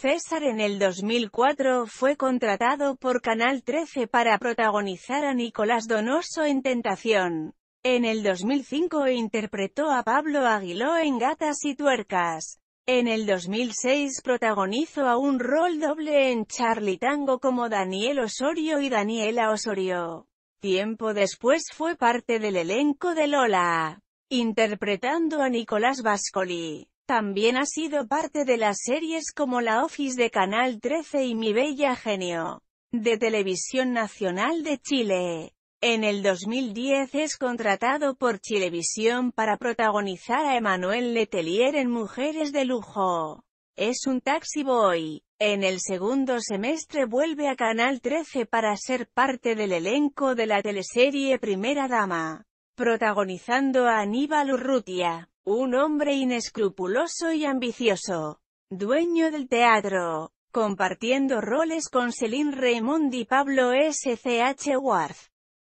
César en el 2004 fue contratado por Canal 13 para protagonizar a Nicolás Donoso en Tentación. En el 2005 interpretó a Pablo Aguiló en Gatas y Tuercas. En el 2006 protagonizó a un rol doble en Charlie Tango como Daniel Osorio y Daniela Osorio. Tiempo después fue parte del elenco de Lola, interpretando a Nicolás Vascoli. También ha sido parte de las series como La Office de Canal 13 y Mi Bella Genio, de Televisión Nacional de Chile. En el 2010 es contratado por Chilevisión para protagonizar a Emmanuel Letelier en Mujeres de Lujo. Es un taxi boy. En el segundo semestre vuelve a Canal 13 para ser parte del elenco de la teleserie Primera Dama, protagonizando a Aníbal Urrutia. Un hombre inescrupuloso y ambicioso. Dueño del teatro. Compartiendo roles con Celine Raymond y Pablo S.C.H. Ward.